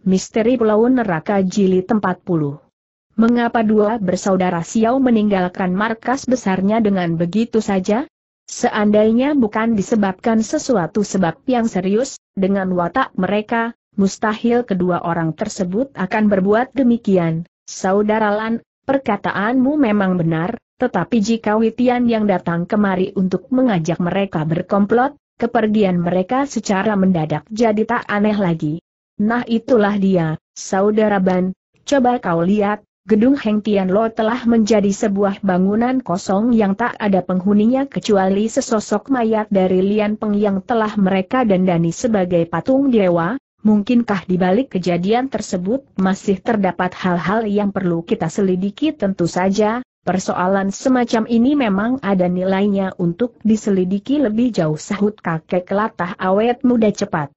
Misteri Pulau Neraka Jili 40. Mengapa dua bersaudara Xiao meninggalkan markas besarnya dengan begitu saja? Seandainya bukan disebabkan sesuatu sebab yang serius, dengan watak mereka, mustahil kedua orang tersebut akan berbuat demikian. Saudara Lan, perkataanmu memang benar, tetapi jika Witian yang datang kemari untuk mengajak mereka berkomplot, kepergian mereka secara mendadak jadi tak aneh lagi. Nah itulah dia, Saudara Ban, coba kau lihat, gedung Heng Tian Lo telah menjadi sebuah bangunan kosong yang tak ada penghuninya kecuali sesosok mayat dari Lian Peng yang telah mereka dandani sebagai patung dewa, Mungkinkah di balik kejadian tersebut masih terdapat hal-hal yang perlu kita selidiki? Tentu saja, persoalan semacam ini memang ada nilainya untuk diselidiki lebih jauh sahut kakek latah awet muda cepat.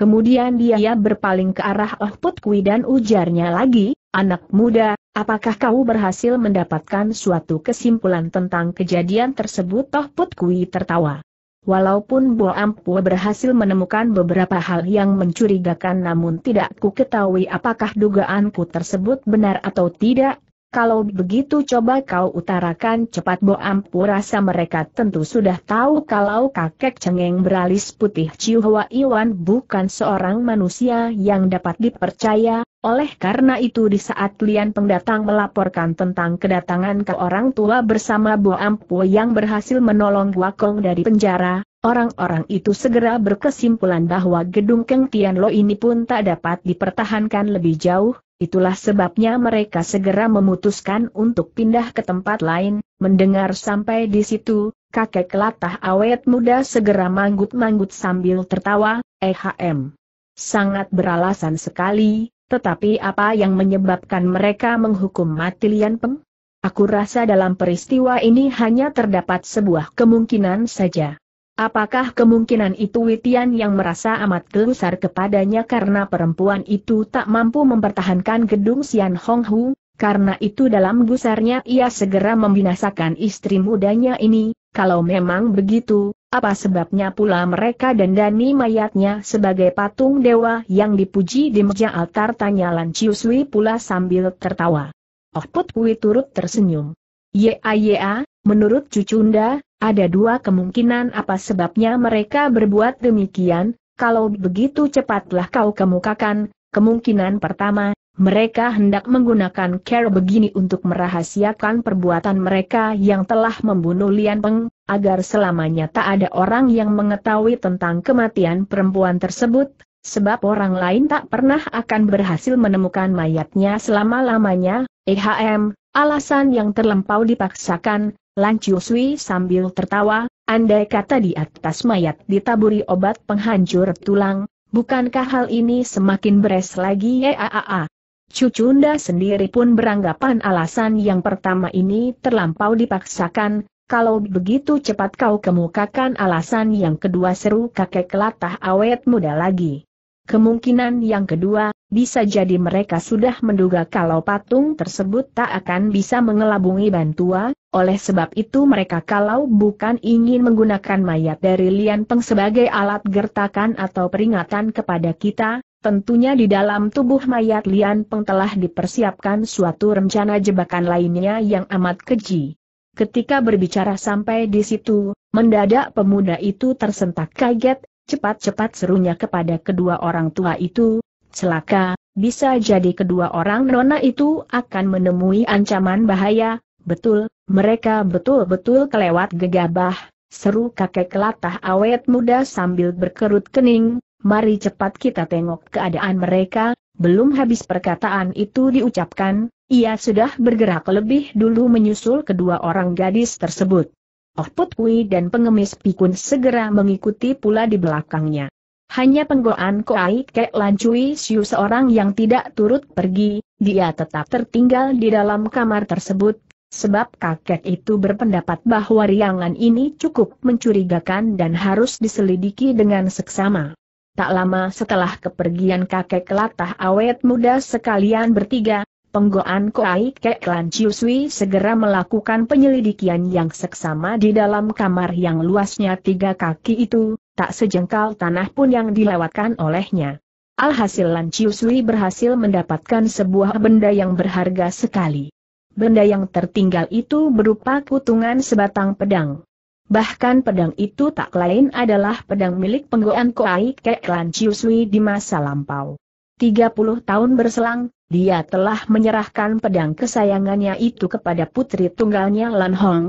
Kemudian dia berpaling ke arah Oh Put Kui dan ujarnya lagi, anak muda, apakah kau berhasil mendapatkan suatu kesimpulan tentang kejadian tersebut? Oh Put Kui tertawa. Walaupun Bo Ampu berhasil menemukan beberapa hal yang mencurigakan namun tidak ku ketahui apakah dugaanku tersebut benar atau tidak, kalau begitu coba kau utarakan cepat Bo Ampu rasa mereka tentu sudah tahu kalau kakek cengeng beralis putih Ciu Iwan bukan seorang manusia yang dapat dipercaya, oleh karena itu di saat Lian pendatang melaporkan tentang kedatangan ke orang tua bersama Bo Ampu yang berhasil menolong Wakong dari penjara, Orang-orang itu segera berkesimpulan bahwa gedung Keng Tian Lo ini pun tak dapat dipertahankan lebih jauh, Itulah sebabnya mereka segera memutuskan untuk pindah ke tempat lain, mendengar sampai di situ, kakek latah awet muda segera manggut-manggut sambil tertawa, ehm. Sangat beralasan sekali, tetapi apa yang menyebabkan mereka menghukum mati Lian Peng? Aku rasa dalam peristiwa ini hanya terdapat sebuah kemungkinan saja. Apakah kemungkinan itu Witian yang merasa amat gelusar kepadanya karena perempuan itu tak mampu mempertahankan gedung Sian Hong Hu, karena itu dalam gusarnya ia segera membinasakan istri mudanya ini, kalau memang begitu, apa sebabnya pula mereka Dani mayatnya sebagai patung dewa yang dipuji di meja altar tanya Lan Chiusui pula sambil tertawa. Oh Put Kui turut tersenyum. Ya ya, menurut Cucunda, ada dua kemungkinan apa sebabnya mereka berbuat demikian, kalau begitu cepatlah kau kemukakan, kemungkinan pertama, mereka hendak menggunakan care begini untuk merahasiakan perbuatan mereka yang telah membunuh Lian Peng, agar selamanya tak ada orang yang mengetahui tentang kematian perempuan tersebut, sebab orang lain tak pernah akan berhasil menemukan mayatnya selama-lamanya, EHM, alasan yang terlampau dipaksakan, Lan Chiu Sui sambil tertawa, andai kata di atas mayat ditaburi obat penghancur tulang, bukankah hal ini semakin beres lagi ya ah, ah, ah. Cucunda sendiri pun beranggapan alasan yang pertama ini terlampau dipaksakan, kalau begitu cepat kau kemukakan alasan yang kedua seru kakek kelatah awet muda lagi. Kemungkinan yang kedua, bisa jadi mereka sudah menduga kalau patung tersebut tak akan bisa mengelabungi bantua, oleh sebab itu mereka kalau bukan ingin menggunakan mayat dari Lian Peng sebagai alat gertakan atau peringatan kepada kita, tentunya di dalam tubuh mayat Lian Peng telah dipersiapkan suatu rencana jebakan lainnya yang amat keji. Ketika berbicara sampai di situ, mendadak pemuda itu tersentak kaget, cepat-cepat serunya kepada kedua orang tua itu, celaka, bisa jadi kedua orang nona itu akan menemui ancaman bahaya, betul, mereka betul-betul kelewat gegabah, seru kakek kelatah awet muda sambil berkerut kening, mari cepat kita tengok keadaan mereka, belum habis perkataan itu diucapkan, ia sudah bergerak lebih dulu menyusul kedua orang gadis tersebut. Oh Put dan pengemis pikun segera mengikuti pula di belakangnya. Hanya penggoan Koai Kek Lancui Siu seorang yang tidak turut pergi, dia tetap tertinggal di dalam kamar tersebut, Sebab kakek itu berpendapat bahwa riangan ini cukup mencurigakan dan harus diselidiki dengan seksama. Tak lama setelah kepergian kakek latah awet muda sekalian bertiga, penggoan Koai Kek Lan segera melakukan penyelidikan yang seksama di dalam kamar yang luasnya tiga kaki itu, tak sejengkal tanah pun yang dilewatkan olehnya. Alhasil Lan berhasil mendapatkan sebuah benda yang berharga sekali. Benda yang tertinggal itu berupa kutungan sebatang pedang. Bahkan pedang itu tak lain adalah pedang milik penggoan Koai Kek Lan Chiusui di masa lampau. 30 tahun berselang, dia telah menyerahkan pedang kesayangannya itu kepada putri tunggalnya Lan Hong.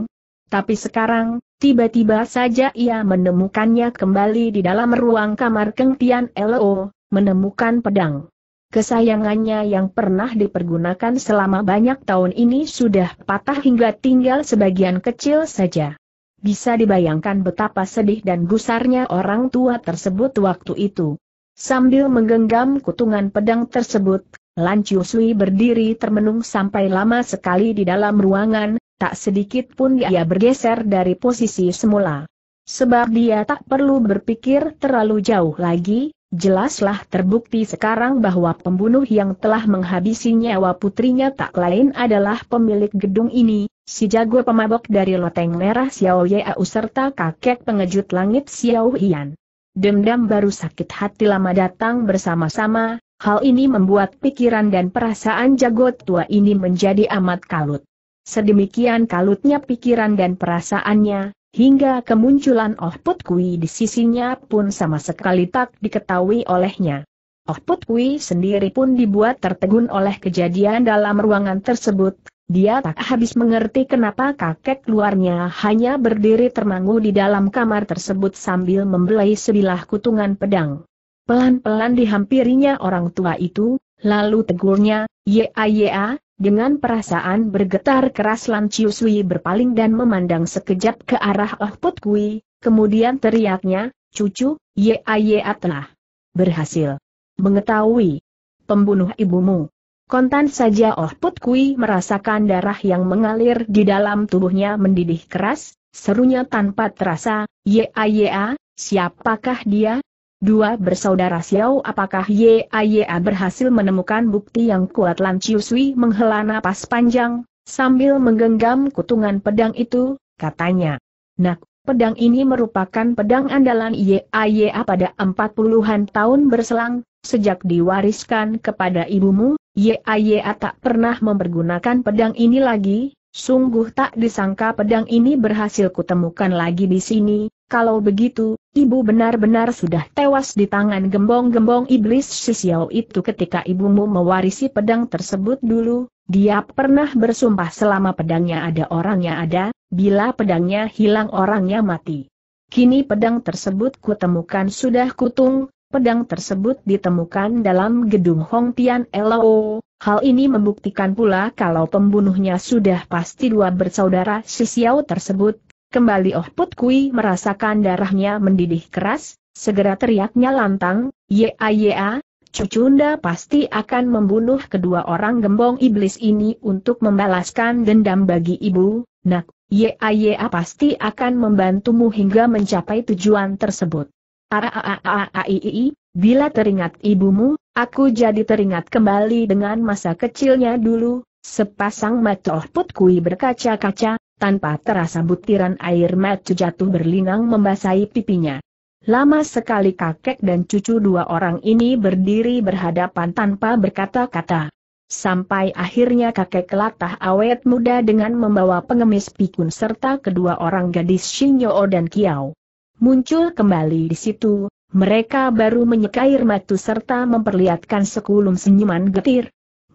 Tapi sekarang, tiba-tiba saja ia menemukannya kembali di dalam ruang kamar Keng Tian Lo, menemukan pedang. Kesayangannya yang pernah dipergunakan selama banyak tahun ini sudah patah hingga tinggal sebagian kecil saja. Bisa dibayangkan betapa sedih dan gusarnya orang tua tersebut waktu itu. Sambil menggenggam kutungan pedang tersebut, Lan Chiusui berdiri termenung sampai lama sekali di dalam ruangan, tak sedikit pun ia bergeser dari posisi semula. Sebab dia tak perlu berpikir terlalu jauh lagi, Jelaslah terbukti sekarang bahwa pembunuh yang telah menghabisi nyawa putrinya tak lain adalah pemilik gedung ini, si jago pemabok dari loteng merah Xiao Yeau serta kakek pengejut langit Xiao Hian. Dendam baru sakit hati lama datang bersama-sama, hal ini membuat pikiran dan perasaan jago tua ini menjadi amat kalut. Sedemikian kalutnya pikiran dan perasaannya, Hingga kemunculan Oh Put Kui di sisinya pun sama sekali tak diketahui olehnya. Oh Put Kui sendiri pun dibuat tertegun oleh kejadian dalam ruangan tersebut, dia tak habis mengerti kenapa kakek luarnya hanya berdiri termangu di dalam kamar tersebut sambil membelai sebilah kutungan pedang. Pelan-pelan dihampirinya orang tua itu, lalu tegurnya, ya ya, dengan perasaan bergetar keras Lan Chiu Sui berpaling dan memandang sekejap ke arah Oh Put Kui, kemudian teriaknya, cucu, ye ye telah berhasil mengetahui pembunuh ibumu. Kontan saja Oh Put Kui merasakan darah yang mengalir di dalam tubuhnya mendidih keras, serunya tanpa terasa, ye a, siapakah dia, Dua bersaudara Xiao apakah YAYA berhasil menemukan bukti yang kuat Lan Chiusui menghela napas panjang, sambil menggenggam kutungan pedang itu, katanya. Nak, pedang ini merupakan pedang andalan YAYA pada 40-an tahun berselang, sejak diwariskan kepada ibumu, YAYA tak pernah mempergunakan pedang ini lagi, sungguh tak disangka pedang ini berhasil kutemukan lagi di sini, kalau begitu, ibu benar-benar sudah tewas di tangan gembong-gembong iblis Sisiau itu ketika ibumu mewarisi pedang tersebut dulu, dia pernah bersumpah selama pedangnya ada orangnya ada, bila pedangnya hilang orangnya mati. Kini pedang tersebut kutemukan sudah kutung, pedang tersebut ditemukan dalam gedung Hong Tian Lao, Hal ini membuktikan pula kalau pembunuhnya sudah pasti dua bersaudara Sisiau tersebut Kembali Oh Put Kui merasakan darahnya mendidih keras, segera teriaknya lantang, ya ya, Cucunda pasti akan membunuh kedua orang gembong iblis ini untuk membalaskan dendam bagi ibu, nak, ya ya pasti akan membantumu hingga mencapai tujuan tersebut. i. bila teringat ibumu, aku jadi teringat kembali dengan masa kecilnya dulu, sepasang mata Oh Put Kui berkaca-kaca, tanpa terasa butiran air mata jatuh berlinang membasahi pipinya. Lama sekali kakek dan cucu dua orang ini berdiri berhadapan tanpa berkata-kata. Sampai akhirnya kakek kelatah awet muda dengan membawa pengemis pikun serta kedua orang gadis Shinyo dan Kiao. Muncul kembali di situ, mereka baru menyeka air matu serta memperlihatkan sekulum senyuman getir,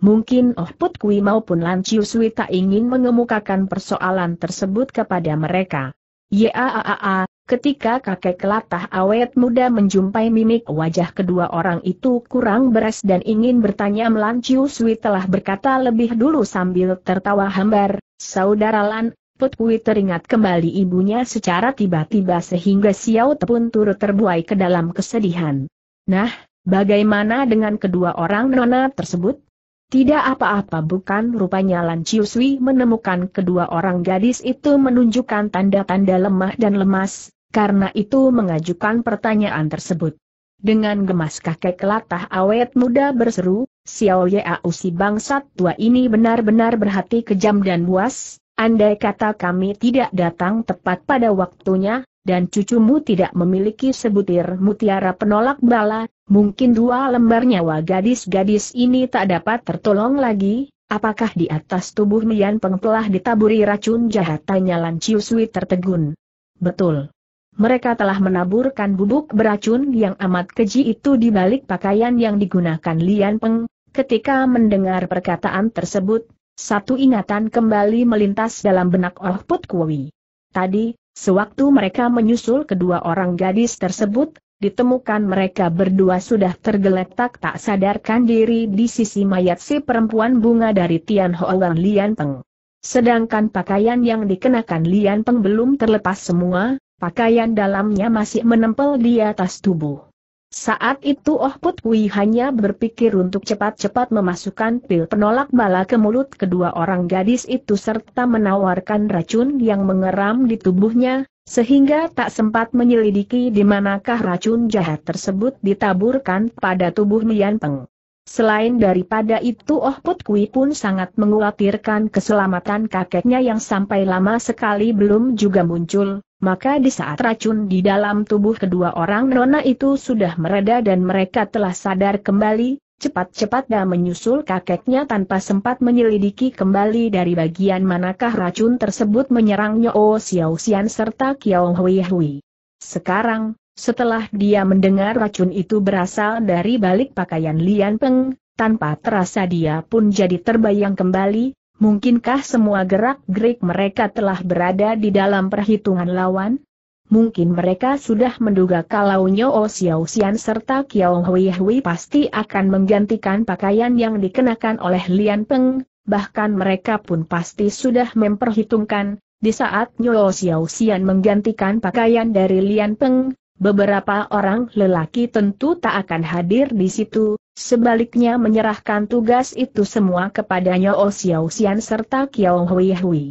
Mungkin Oh Put Kui maupun Lan Chiu Sui tak ingin mengemukakan persoalan tersebut kepada mereka. Yaaaa, ketika kakek kelatah awet muda menjumpai mimik wajah kedua orang itu kurang beres dan ingin bertanya Lan Chiu Sui telah berkata lebih dulu sambil tertawa hambar, Saudara Lan, Put Kui teringat kembali ibunya secara tiba-tiba sehingga Xiao pun turut terbuai ke dalam kesedihan. Nah, bagaimana dengan kedua orang nona tersebut? Tidak apa-apa bukan rupanya Lan Chiu menemukan kedua orang gadis itu menunjukkan tanda-tanda lemah dan lemas, karena itu mengajukan pertanyaan tersebut. Dengan gemas kakek kelatah awet muda berseru, Xiao Yau si bangsat tua ini benar-benar berhati kejam dan buas, andai kata kami tidak datang tepat pada waktunya, dan cucumu tidak memiliki sebutir mutiara penolak bala, Mungkin dua lembar nyawa gadis-gadis ini tak dapat tertolong lagi, apakah di atas tubuh Mian Peng telah ditaburi racun jahat tanya Lan Chiu Sui tertegun. Betul. Mereka telah menaburkan bubuk beracun yang amat keji itu di balik pakaian yang digunakan Lian Peng. Ketika mendengar perkataan tersebut, satu ingatan kembali melintas dalam benak Oh Put Kui. Tadi, sewaktu mereka menyusul kedua orang gadis tersebut, ditemukan mereka berdua sudah tergeletak tak sadarkan diri di sisi mayat si perempuan bunga dari Tian Hoang Lian Peng. Sedangkan pakaian yang dikenakan Lian Peng belum terlepas semua, pakaian dalamnya masih menempel di atas tubuh. Saat itu Oh Put Kui hanya berpikir untuk cepat-cepat memasukkan pil penolak bala ke mulut kedua orang gadis itu serta menawarkan racun yang mengeram di tubuhnya, sehingga tak sempat menyelidiki di manakah racun jahat tersebut ditaburkan pada tubuh Mian Peng. Selain daripada itu Oh Put Kui pun sangat mengkhawatirkan keselamatan kakeknya yang sampai lama sekali belum juga muncul, maka di saat racun di dalam tubuh kedua orang nona itu sudah mereda dan mereka telah sadar kembali, Cepat-cepat dan menyusul kakeknya tanpa sempat menyelidiki kembali dari bagian manakah racun tersebut menyerang Nyo Xiao Xian serta Kiao Hui Hui. Sekarang, setelah dia mendengar racun itu berasal dari balik pakaian Lian Peng, tanpa terasa dia pun jadi terbayang kembali, mungkinkah semua gerak-gerik mereka telah berada di dalam perhitungan lawan? mungkin mereka sudah menduga kalau Nyo Xiao Xian serta Kiao Hui Hui pasti akan menggantikan pakaian yang dikenakan oleh Lian Peng, bahkan mereka pun pasti sudah memperhitungkan, di saat Nyo Xiao Xian menggantikan pakaian dari Lian Peng, beberapa orang lelaki tentu tak akan hadir di situ, sebaliknya menyerahkan tugas itu semua kepada Nyo Xiao Xian serta Kiao Hui Hui.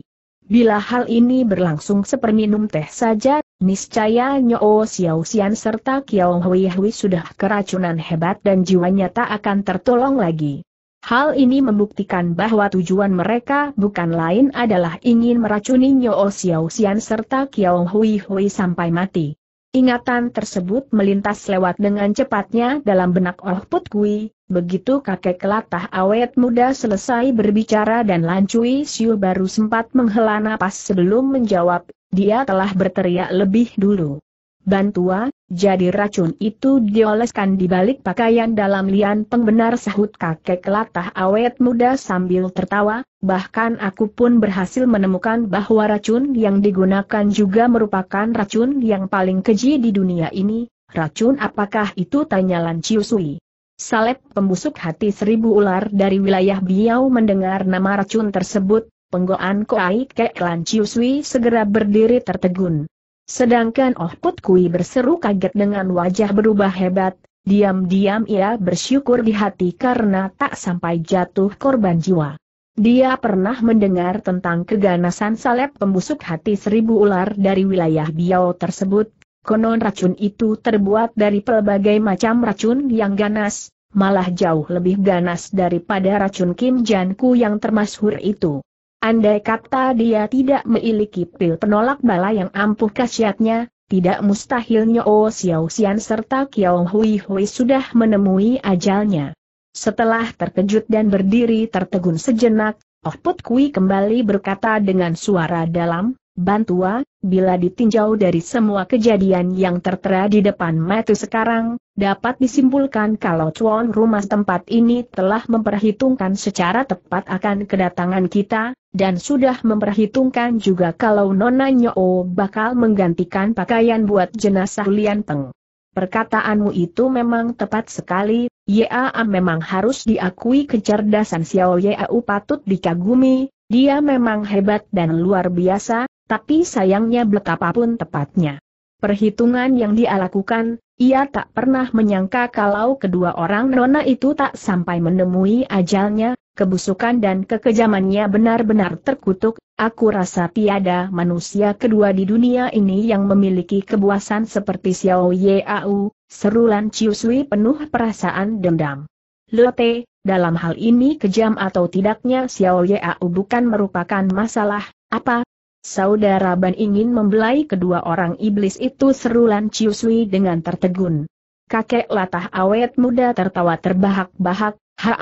Bila hal ini berlangsung seperminum teh saja Niscaya Nyo Xiao Xian serta Kiao Hui Hui sudah keracunan hebat dan jiwanya tak akan tertolong lagi. Hal ini membuktikan bahwa tujuan mereka bukan lain adalah ingin meracuni Nyo Xiao Xian serta Kiao Hui Hui sampai mati. Ingatan tersebut melintas lewat dengan cepatnya dalam benak Oh Put Kui, begitu kakek kelatah awet muda selesai berbicara dan Lancui Cui Siu baru sempat menghela napas sebelum menjawab, dia telah berteriak lebih dulu. Bantua, jadi racun itu dioleskan di balik pakaian dalam lian pengbenar sahut kakek latah awet muda sambil tertawa, bahkan aku pun berhasil menemukan bahwa racun yang digunakan juga merupakan racun yang paling keji di dunia ini, racun apakah itu tanya Lanciu Sui. Salep pembusuk hati seribu ular dari wilayah Biau mendengar nama racun tersebut, Penggoan Koai Kek Lan Chiu segera berdiri tertegun. Sedangkan Oh Put Kui berseru kaget dengan wajah berubah hebat, diam-diam ia bersyukur di hati karena tak sampai jatuh korban jiwa. Dia pernah mendengar tentang keganasan salep pembusuk hati seribu ular dari wilayah Biao tersebut, konon racun itu terbuat dari pelbagai macam racun yang ganas, malah jauh lebih ganas daripada racun Kim Janku yang termasyhur itu. Andai kata dia tidak memiliki pil penolak bala yang ampuh khasiatnya, tidak mustahil Nyo Xiao Xian serta Kiao Hui Hui sudah menemui ajalnya. Setelah terkejut dan berdiri tertegun sejenak, Oh Put Kui kembali berkata dengan suara dalam, Bantua, bila ditinjau dari semua kejadian yang tertera di depan mata sekarang, dapat disimpulkan kalau tuan rumah tempat ini telah memperhitungkan secara tepat akan kedatangan kita, dan sudah memperhitungkan juga kalau Nona Nyo bakal menggantikan pakaian buat jenazah Lian Peng. Perkataanmu itu memang tepat sekali, Yaa memang harus diakui kecerdasan Xiao Yau patut dikagumi, dia memang hebat dan luar biasa, tapi sayangnya betapapun tepatnya. Perhitungan yang dia lakukan, ia tak pernah menyangka kalau kedua orang nona itu tak sampai menemui ajalnya, kebusukan dan kekejamannya benar-benar terkutuk, aku rasa tiada manusia kedua di dunia ini yang memiliki kebuasan seperti Xiao Yeau, seru Ciusui Sui penuh perasaan dendam. Lote, dalam hal ini kejam atau tidaknya Xiao Yeau bukan merupakan masalah, apa, Saudara Ban ingin membelai kedua orang iblis itu seru Lan dengan tertegun. Kakek latah awet muda tertawa terbahak-bahak, ha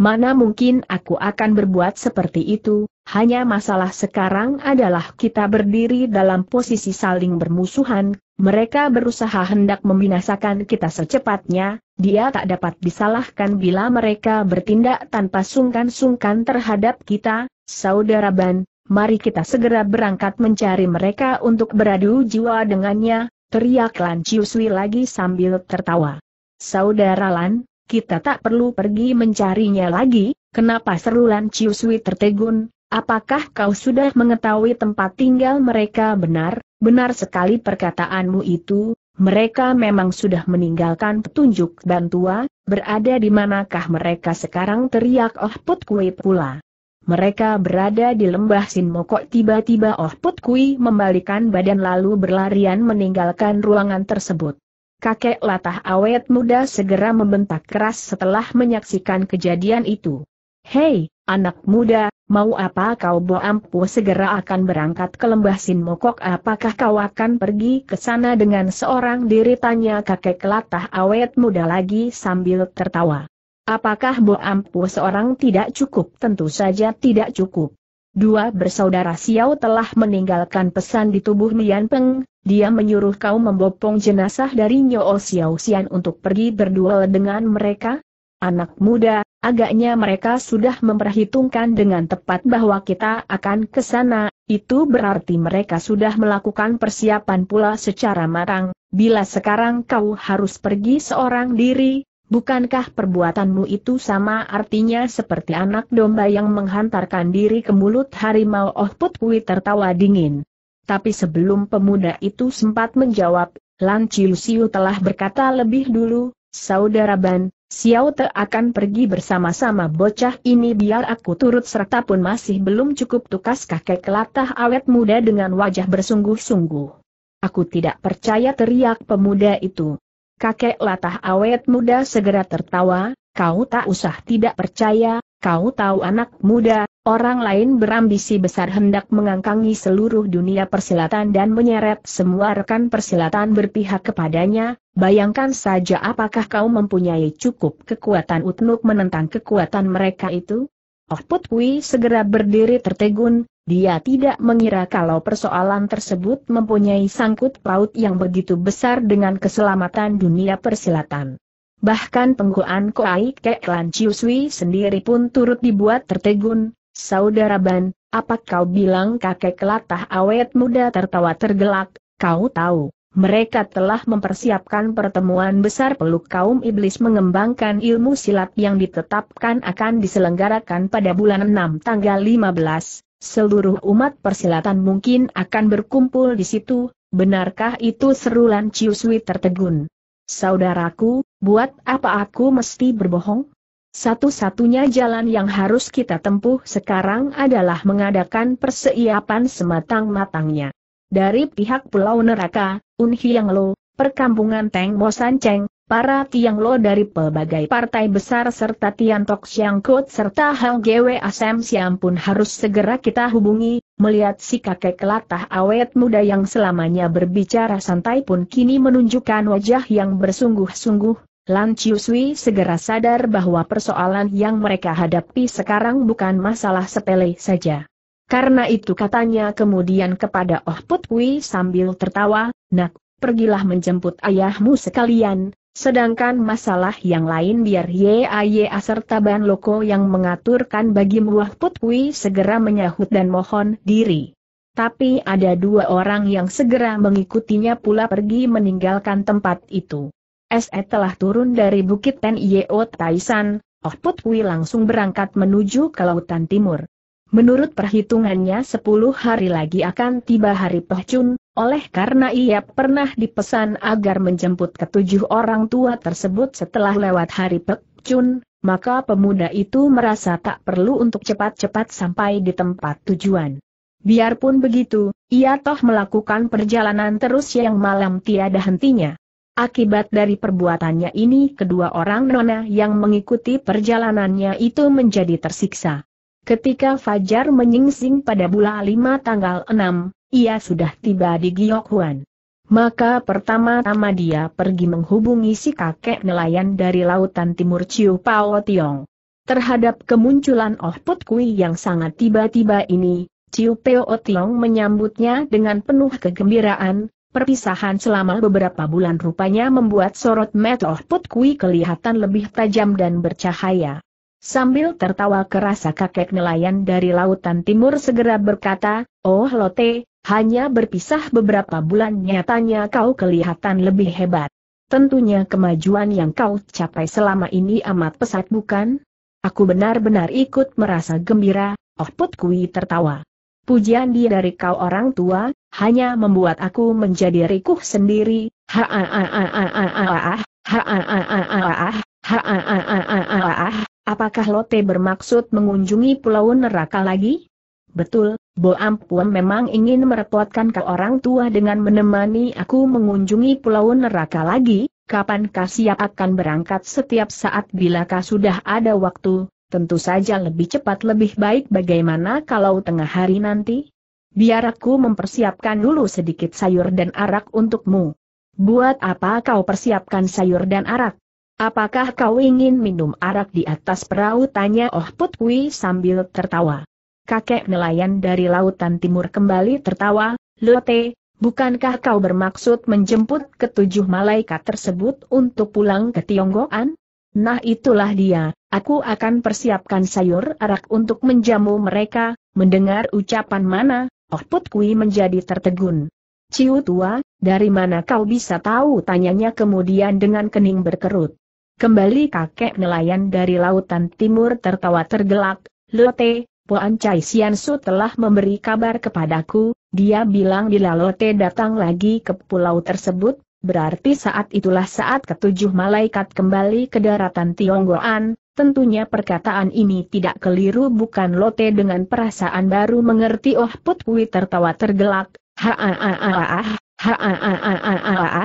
Mana mungkin aku akan berbuat seperti itu, hanya masalah sekarang adalah kita berdiri dalam posisi saling bermusuhan, mereka berusaha hendak membinasakan kita secepatnya, dia tak dapat disalahkan bila mereka bertindak tanpa sungkan-sungkan terhadap kita, saudara Ban, mari kita segera berangkat mencari mereka untuk beradu jiwa dengannya, teriak Lan Sui lagi sambil tertawa. Saudara Lan, kita tak perlu pergi mencarinya lagi, kenapa seru Lan Chiu Sui tertegun, apakah kau sudah mengetahui tempat tinggal mereka benar? Benar sekali perkataanmu itu, mereka memang sudah meninggalkan petunjuk bantua, berada di manakah mereka sekarang teriak Oh Put kue pula. Mereka berada di lembah Sinmokok tiba-tiba Oh Put Kui membalikan badan lalu berlarian meninggalkan ruangan tersebut. Kakek latah awet muda segera membentak keras setelah menyaksikan kejadian itu. Hei, anak muda, mau apa kau Boampu segera akan berangkat ke lembah Sinmokok apakah kau akan pergi ke sana dengan seorang diri tanya kakek latah awet muda lagi sambil tertawa. Apakah Boampu seorang tidak cukup? Tentu saja tidak cukup. Dua bersaudara Xiao telah meninggalkan pesan di tubuh Lian Peng, dia menyuruh kau membopong jenazah dari Nyo Xiao Xian untuk pergi berduel dengan mereka? Anak muda, agaknya mereka sudah memperhitungkan dengan tepat bahwa kita akan ke sana, itu berarti mereka sudah melakukan persiapan pula secara matang, bila sekarang kau harus pergi seorang diri, Bukankah perbuatanmu itu sama artinya seperti anak domba yang menghantarkan diri ke mulut harimau Oh Put Kui tertawa dingin. Tapi sebelum pemuda itu sempat menjawab, Lan Chiu telah berkata lebih dulu, Saudara Ban, Xiao Te akan pergi bersama-sama bocah ini biar aku turut serta pun masih belum cukup tukas kakek Kelatah awet muda dengan wajah bersungguh-sungguh. Aku tidak percaya teriak pemuda itu, Kakek latah awet muda segera tertawa, kau tak usah tidak percaya, kau tahu anak muda, orang lain berambisi besar hendak mengangkangi seluruh dunia persilatan dan menyeret semua rekan persilatan berpihak kepadanya, bayangkan saja apakah kau mempunyai cukup kekuatan untuk menentang kekuatan mereka itu? Oh Putwi segera berdiri tertegun, dia tidak mengira kalau persoalan tersebut mempunyai sangkut paut yang begitu besar dengan keselamatan dunia persilatan. Bahkan pengguan Koai Kek Lan Chiusui sendiri pun turut dibuat tertegun, Saudara Ban, apa kau bilang kakek latah awet muda tertawa tergelak, kau tahu, mereka telah mempersiapkan pertemuan besar peluk kaum iblis mengembangkan ilmu silat yang ditetapkan akan diselenggarakan pada bulan 6 tanggal 15, Seluruh umat persilatan mungkin akan berkumpul di situ, benarkah itu serulan Ciuswi tertegun? Saudaraku, buat apa aku mesti berbohong? Satu-satunya jalan yang harus kita tempuh sekarang adalah mengadakan persiapan sematang-matangnya. Dari pihak Pulau Neraka, Unhiang Lo, perkampungan Teng Mosan Cheng, para tiang lo dari pelbagai partai besar serta Siang Kut serta Hang Gwe Asem Siam pun harus segera kita hubungi, melihat si kakek latah awet muda yang selamanya berbicara santai pun kini menunjukkan wajah yang bersungguh-sungguh, Lan Chiu Sui segera sadar bahwa persoalan yang mereka hadapi sekarang bukan masalah sepele saja. Karena itu katanya kemudian kepada Oh Put sambil tertawa, nak, pergilah menjemput ayahmu sekalian, Sedangkan masalah yang lain biar YAY serta Ban Loko yang mengaturkan bagi Muah Putwi segera menyahut dan mohon diri. Tapi ada dua orang yang segera mengikutinya pula pergi meninggalkan tempat itu. SE telah turun dari Bukit Ten Yeo Taisan, Oh Putwi langsung berangkat menuju ke Lautan Timur. Menurut perhitungannya 10 hari lagi akan tiba hari pehcun, oleh karena ia pernah dipesan agar menjemput ketujuh orang tua tersebut setelah lewat hari pehcun, maka pemuda itu merasa tak perlu untuk cepat-cepat sampai di tempat tujuan. Biarpun begitu, ia toh melakukan perjalanan terus yang malam tiada hentinya. Akibat dari perbuatannya ini kedua orang nona yang mengikuti perjalanannya itu menjadi tersiksa. Ketika Fajar menyingsing pada bulan 5 tanggal 6, ia sudah tiba di Giokhuan. Maka pertama-tama dia pergi menghubungi si kakek nelayan dari lautan timur Chiu Pao Tiong. Terhadap kemunculan Oh Put Kui yang sangat tiba-tiba ini, Chiu Pao Tiong menyambutnya dengan penuh kegembiraan, perpisahan selama beberapa bulan rupanya membuat sorot met Oh Put Kui kelihatan lebih tajam dan bercahaya. Sambil tertawa kerasa kakek nelayan dari lautan timur segera berkata, Oh Lote, hanya berpisah beberapa bulan nyatanya kau kelihatan lebih hebat. Tentunya kemajuan yang kau capai selama ini amat pesat bukan? Aku benar-benar ikut merasa gembira, Oh Put tertawa. Pujian dia dari kau orang tua, hanya membuat aku menjadi rikuh sendiri, ha ha ha ha ha ha ha ha ha ha ha ha ha ha ha ha ha Apakah Lote bermaksud mengunjungi pulau neraka lagi? Betul, Bo Ampuan memang ingin merepotkan ke orang tua dengan menemani aku mengunjungi pulau neraka lagi, kapankah siap akan berangkat setiap saat bila bilakah sudah ada waktu, tentu saja lebih cepat lebih baik bagaimana kalau tengah hari nanti? Biar aku mempersiapkan dulu sedikit sayur dan arak untukmu. Buat apa kau persiapkan sayur dan arak? Apakah kau ingin minum arak di atas perahu? Tanya Oh Put Kui sambil tertawa. Kakek nelayan dari lautan timur kembali tertawa, Lote, bukankah kau bermaksud menjemput ketujuh malaikat tersebut untuk pulang ke Tionggoan? Nah itulah dia, aku akan persiapkan sayur arak untuk menjamu mereka, mendengar ucapan mana, Oh Put Kui menjadi tertegun. Ciu tua, dari mana kau bisa tahu? Tanyanya kemudian dengan kening berkerut. Kembali kakek nelayan dari lautan timur tertawa tergelak, Lote, Puan Chai Sian Su telah memberi kabar kepadaku, dia bilang bila Lote datang lagi ke pulau tersebut, berarti saat itulah saat ketujuh malaikat kembali ke daratan Tionggoan, tentunya perkataan ini tidak keliru bukan Lote dengan perasaan baru mengerti Oh Put Kui tertawa tergelak, ha ha ha ha ha ha ha ha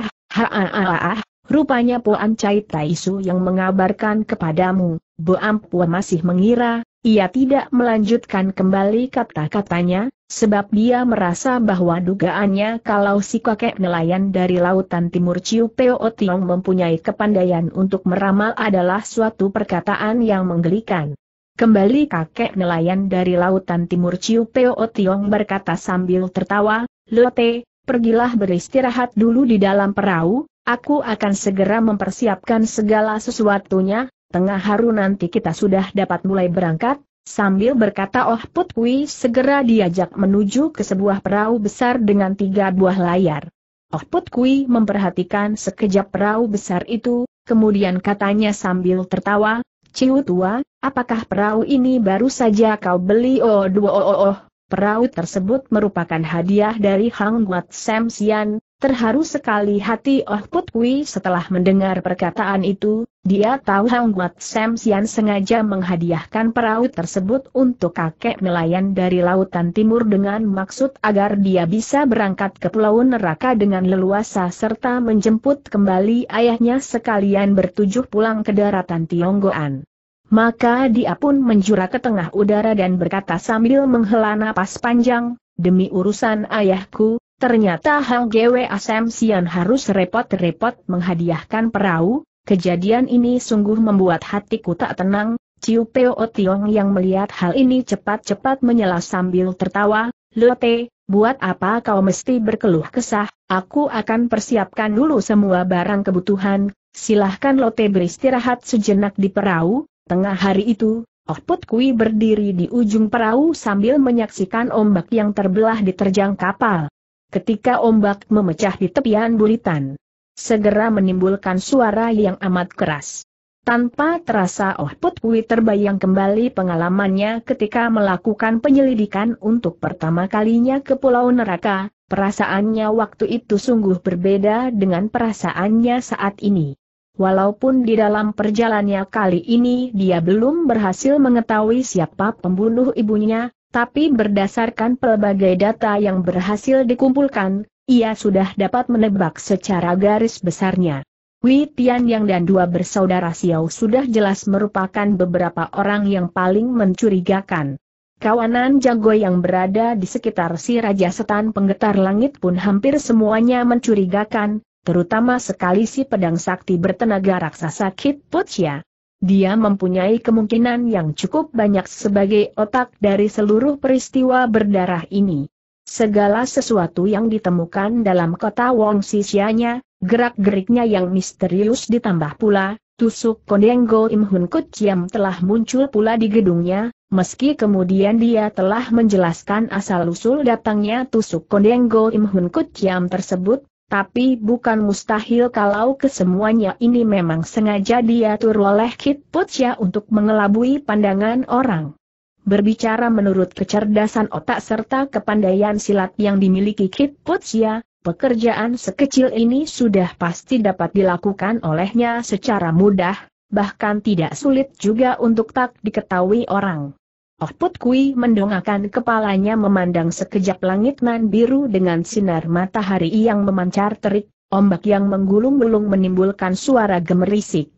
ha ha ha ha ha Rupanya Puan Chai Taisu yang mengabarkan kepadamu, Bo Ampua masih mengira, ia tidak melanjutkan kembali kata-katanya, sebab dia merasa bahwa dugaannya kalau si kakek nelayan dari lautan timur Ciu Peo Tiong mempunyai kepandaian untuk meramal adalah suatu perkataan yang menggelikan. Kembali kakek nelayan dari lautan timur Ciu Peo Tiong berkata sambil tertawa, Lote, pergilah beristirahat dulu di dalam perahu, Aku akan segera mempersiapkan segala sesuatunya, tengah haru nanti kita sudah dapat mulai berangkat, Sambil berkata Oh Put segera diajak menuju ke sebuah perahu besar dengan tiga buah layar. Oh Put memperhatikan sekejap perahu besar itu, kemudian katanya sambil tertawa, Ciu tua, apakah perahu ini baru saja kau beli? Oh dua oh oh oh, perahu tersebut merupakan hadiah dari Hang Guat Sam Sian, Terharu sekali hati Oh Put setelah mendengar perkataan itu, dia tahu Hang Wat Sam Sian sengaja menghadiahkan perahu tersebut untuk kakek nelayan dari lautan timur dengan maksud agar dia bisa berangkat ke Pulau Neraka dengan leluasa serta menjemput kembali ayahnya sekalian bertujuh pulang ke daratan Tionggoan. Maka dia pun menjura ke tengah udara dan berkata sambil menghela napas panjang, Demi urusan ayahku, Ternyata Hang Asem Sian harus repot-repot menghadiahkan perahu, kejadian ini sungguh membuat hatiku tak tenang, Ciu Peo Tiong yang melihat hal ini cepat-cepat menyela sambil tertawa, Lote, buat apa kau mesti berkeluh kesah, aku akan persiapkan dulu semua barang kebutuhan, silahkan Lote beristirahat sejenak di perahu, tengah hari itu, Oh Put Kui berdiri di ujung perahu sambil menyaksikan ombak yang terbelah diterjang kapal ketika ombak memecah di tepian bulitan. Segera menimbulkan suara yang amat keras. Tanpa terasa Oh Put terbayang kembali pengalamannya ketika melakukan penyelidikan untuk pertama kalinya ke Pulau Neraka, perasaannya waktu itu sungguh berbeda dengan perasaannya saat ini. Walaupun di dalam perjalannya kali ini dia belum berhasil mengetahui siapa pembunuh ibunya, tapi berdasarkan pelbagai data yang berhasil dikumpulkan, ia sudah dapat menebak secara garis besarnya. Wei Yang dan dua bersaudara Xiao sudah jelas merupakan beberapa orang yang paling mencurigakan. Kawanan jago yang berada di sekitar si Raja Setan Penggetar Langit pun hampir semuanya mencurigakan, terutama sekali si pedang sakti bertenaga raksasa Kit Putia. Dia mempunyai kemungkinan yang cukup banyak sebagai otak dari seluruh peristiwa berdarah ini. Segala sesuatu yang ditemukan dalam kota Wong Sisianya, gerak-geriknya yang misterius ditambah pula, tusuk kondenggo Im Hun Kut telah muncul pula di gedungnya, Meski kemudian dia telah menjelaskan asal-usul datangnya tusuk kondenggo Im Hun Kut tersebut, tapi bukan mustahil kalau kesemuanya ini memang sengaja diatur oleh Kit Putsya untuk mengelabui pandangan orang. Berbicara menurut kecerdasan otak serta kepandaian silat yang dimiliki Kit Putsya, pekerjaan sekecil ini sudah pasti dapat dilakukan olehnya secara mudah, bahkan tidak sulit juga untuk tak diketahui orang. Oh Put Kui mendongakkan kepalanya memandang sekejap langit nan biru dengan sinar matahari yang memancar terik, ombak yang menggulung-gulung menimbulkan suara gemerisik.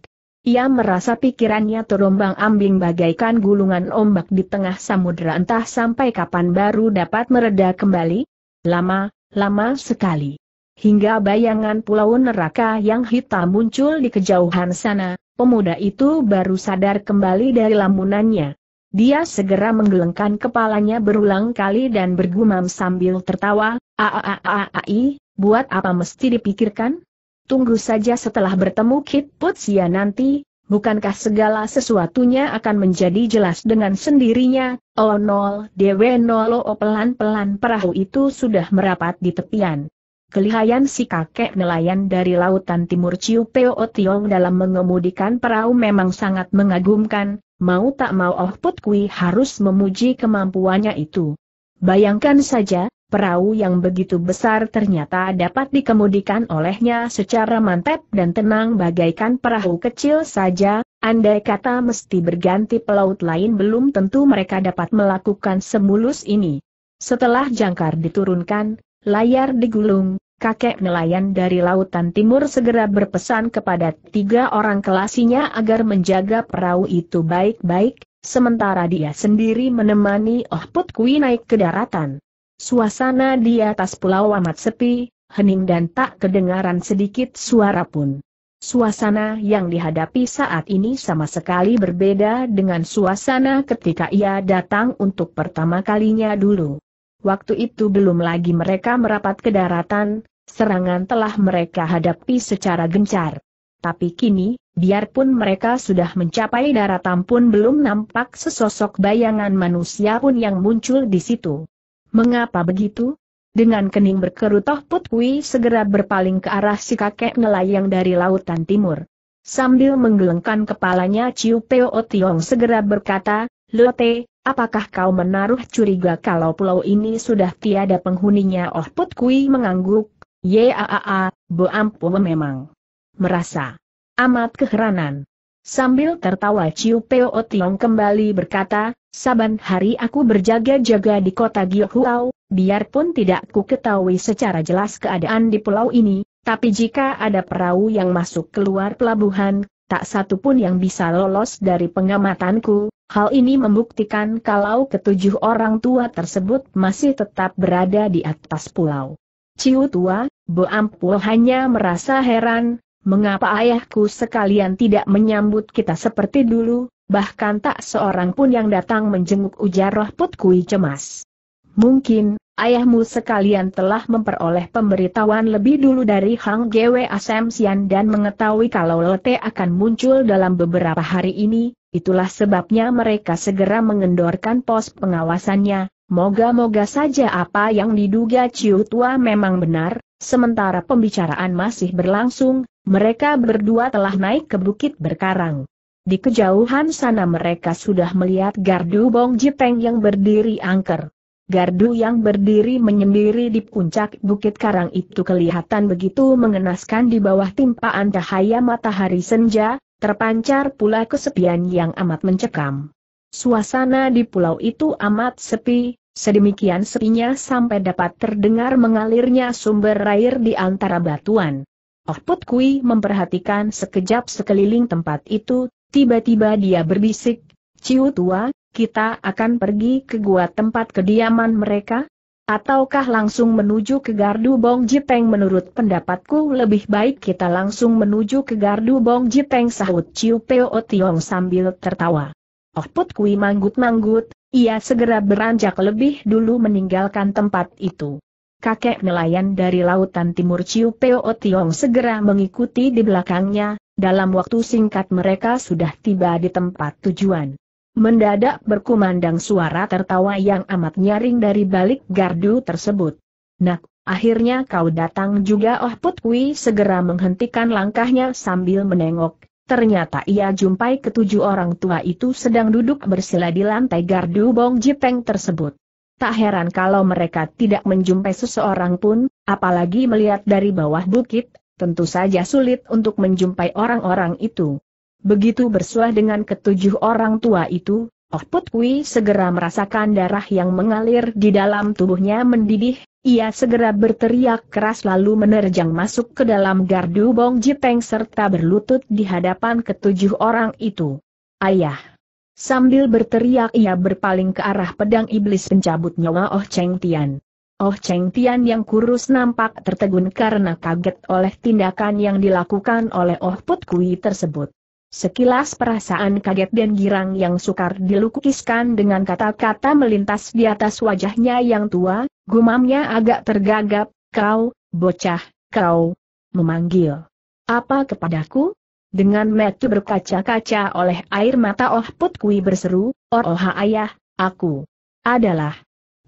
Ia merasa pikirannya terombang ambing bagaikan gulungan ombak di tengah samudera entah sampai kapan baru dapat mereda kembali. Lama, lama sekali. Hingga bayangan pulau neraka yang hitam muncul di kejauhan sana, pemuda itu baru sadar kembali dari lamunannya. Dia segera menggelengkan kepalanya berulang kali dan bergumam sambil tertawa, Aaaaai, buat apa mesti dipikirkan? Tunggu saja setelah bertemu Kit Putsia nanti, bukankah segala sesuatunya akan menjadi jelas dengan sendirinya, oh nol, dewe nol, oh, pelan-pelan perahu itu sudah merapat di tepian. Kelihayan si kakek nelayan dari lautan timur Ciu Peo Tiong dalam mengemudikan perahu memang sangat mengagumkan, mau tak mau Oh Put Kui harus memuji kemampuannya itu. Bayangkan saja, perahu yang begitu besar ternyata dapat dikemudikan olehnya secara mantap dan tenang bagaikan perahu kecil saja, andai kata mesti berganti pelaut lain belum tentu mereka dapat melakukan semulus ini. Setelah jangkar diturunkan, layar digulung, kakek nelayan dari Lautan Timur segera berpesan kepada tiga orang kelasinya agar menjaga perahu itu baik-baik, sementara dia sendiri menemani Oh Put Kui naik ke daratan. Suasana di atas pulau amat sepi, hening dan tak kedengaran sedikit suara pun. Suasana yang dihadapi saat ini sama sekali berbeda dengan suasana ketika ia datang untuk pertama kalinya dulu. Waktu itu belum lagi mereka merapat ke daratan, serangan telah mereka hadapi secara gencar. Tapi kini, biarpun mereka sudah mencapai daratan pun belum nampak sesosok bayangan manusia pun yang muncul di situ. Mengapa begitu? Dengan kening berkerut Toh Put segera berpaling ke arah si kakek nelayan dari lautan timur. Sambil menggelengkan kepalanya Ciu Peo Tiong segera berkata, Lote, apakah kau menaruh curiga kalau pulau ini sudah tiada penghuninya? Oh Put Kui mengangguk, yaa, bo ampun memang. Merasa amat keheranan. Sambil tertawa Ciu Peo Tiong kembali berkata, Saban hari aku berjaga-jaga di kota Gyohuau, biarpun tidak ku ketahui secara jelas keadaan di pulau ini, tapi jika ada perahu yang masuk keluar pelabuhan, tak satu pun yang bisa lolos dari pengamatanku, Hal ini membuktikan kalau ketujuh orang tua tersebut masih tetap berada di atas pulau. Ciu tua, Bo Ampuo hanya merasa heran, mengapa ayahku sekalian tidak menyambut kita seperti dulu, bahkan tak seorang pun yang datang menjenguk ujar roh putkui cemas. Mungkin, ayahmu sekalian telah memperoleh pemberitahuan lebih dulu dari Hang Gwe Sian dan mengetahui kalau Lete akan muncul dalam beberapa hari ini, Itulah sebabnya mereka segera mengendorkan pos pengawasannya, moga-moga saja apa yang diduga Ciu Tua memang benar, sementara pembicaraan masih berlangsung, mereka berdua telah naik ke bukit berkarang. Di kejauhan sana mereka sudah melihat gardu Bong Jipeng yang berdiri angker. Gardu yang berdiri menyendiri di puncak bukit karang itu kelihatan begitu mengenaskan di bawah timpaan cahaya matahari senja, Terpancar pula kesepian yang amat mencekam. Suasana di pulau itu amat sepi, sedemikian sepinya sampai dapat terdengar mengalirnya sumber air di antara batuan. Oh Put Kui memperhatikan sekejap sekeliling tempat itu, tiba-tiba dia berbisik, Ciu tua, kita akan pergi ke gua tempat kediaman mereka? ataukah langsung menuju ke Gardu Bong Jipeng menurut pendapatku lebih baik kita langsung menuju ke Gardu Bong Jipeng sahut Ciu Peo Tiong sambil tertawa. Oh Put Kui manggut-manggut, ia segera beranjak lebih dulu meninggalkan tempat itu. Kakek nelayan dari lautan timur Ciu Peo Tiong segera mengikuti di belakangnya, dalam waktu singkat mereka sudah tiba di tempat tujuan. Mendadak berkumandang suara tertawa yang amat nyaring dari balik gardu tersebut. Nak, akhirnya kau datang juga Oh Putwi segera menghentikan langkahnya sambil menengok. Ternyata ia jumpai ketujuh orang tua itu sedang duduk bersila di lantai gardu Bong Jipeng tersebut. Tak heran kalau mereka tidak menjumpai seseorang pun, apalagi melihat dari bawah bukit, tentu saja sulit untuk menjumpai orang-orang itu. Begitu bersuah dengan ketujuh orang tua itu, Oh Put segera merasakan darah yang mengalir di dalam tubuhnya mendidih, ia segera berteriak keras lalu menerjang masuk ke dalam gardu Bong Jipeng serta berlutut di hadapan ketujuh orang itu. Ayah! Sambil berteriak ia berpaling ke arah pedang iblis pencabut nyawa Oh Cheng Tian. Oh Cheng Tian yang kurus nampak tertegun karena kaget oleh tindakan yang dilakukan oleh Oh Put tersebut. Sekilas perasaan kaget dan girang yang sukar dilukiskan dengan kata-kata melintas di atas wajahnya yang tua, gumamnya agak tergagap, kau, bocah, kau, memanggil. Apa kepadaku? Dengan metu berkaca-kaca oleh air mata Oh Put Kui berseru, Oh, oh Ayah, aku adalah